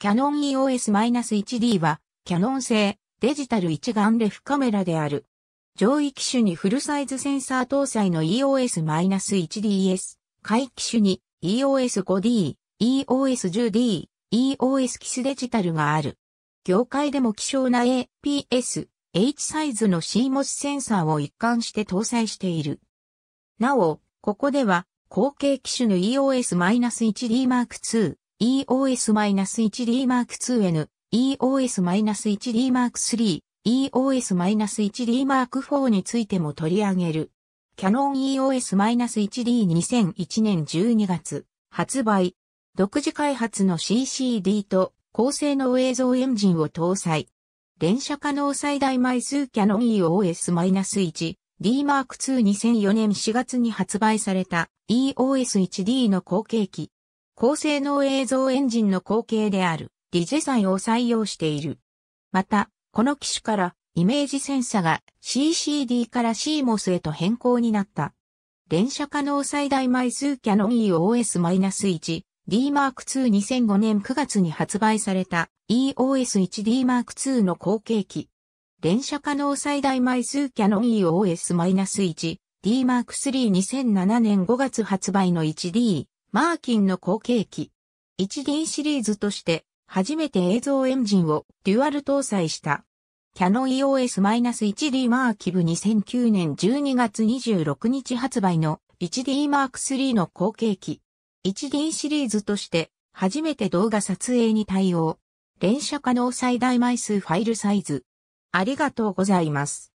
キャノン EOS-1D は、キャノン製デジタル一眼レフカメラである。上位機種にフルサイズセンサー搭載の EOS-1DS、下位機種に EOS-5D、EOS-10D、EOS キスデジタルがある。業界でも希少な APS、H サイズの CMOS センサーを一貫して搭載している。なお、ここでは、後継機種の EOS-1D Mark II、EOS-1D-2N、EOS-1D-3、EOS-1D-4 についても取り上げる。キャノン EOS-1D2001 年12月発売。独自開発の CCD と高性能映像エンジンを搭載。連射可能最大枚数キャノン EOS-1 D Mark II2004 年4月に発売された EOS-1D の後継機高性能映像エンジンの後継であるリジェサイを採用している。また、この機種からイメージセンサが CCD から CMOS へと変更になった。連射可能最大枚数キャノン EOS-1 D Mark II 2005年9月に発売された EOS1D Mark II の後継機。連射可能最大枚数キャノン EOS-1D Mark III2007 年5月発売の 1D マーキンの後継機。1D シリーズとして初めて映像エンジンをデュアル搭載した。キャノン EOS-1D マーキブ2009年12月26日発売の 1D マーク3の後継機。1D シリーズとして初めて動画撮影に対応。連写可能最大枚数ファイルサイズ。ありがとうございます。